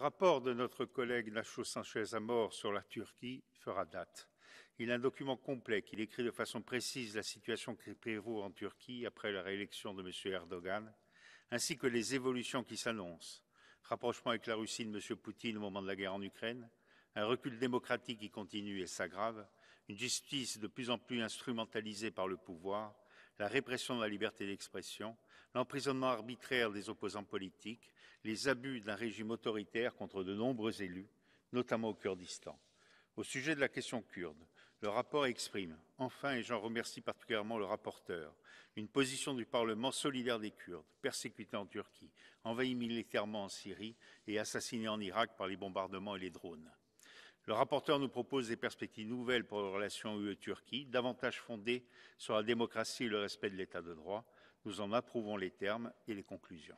Le rapport de notre collègue Nacho Sanchez-Amor sur la Turquie fera date. Il a un document complet qui décrit de façon précise la situation qui prévaut en Turquie après la réélection de M. Erdogan, ainsi que les évolutions qui s'annoncent. Rapprochement avec la Russie de M. Poutine au moment de la guerre en Ukraine, un recul démocratique qui continue et s'aggrave, une justice de plus en plus instrumentalisée par le pouvoir la répression de la liberté d'expression, l'emprisonnement arbitraire des opposants politiques, les abus d'un régime autoritaire contre de nombreux élus, notamment au Kurdistan. Au sujet de la question kurde, le rapport exprime, enfin, et j'en remercie particulièrement le rapporteur, une position du Parlement solidaire des Kurdes, persécutés en Turquie, envahis militairement en Syrie et assassinés en Irak par les bombardements et les drones. Le rapporteur nous propose des perspectives nouvelles pour les relations UE-Turquie, davantage fondées sur la démocratie et le respect de l'état de droit. Nous en approuvons les termes et les conclusions.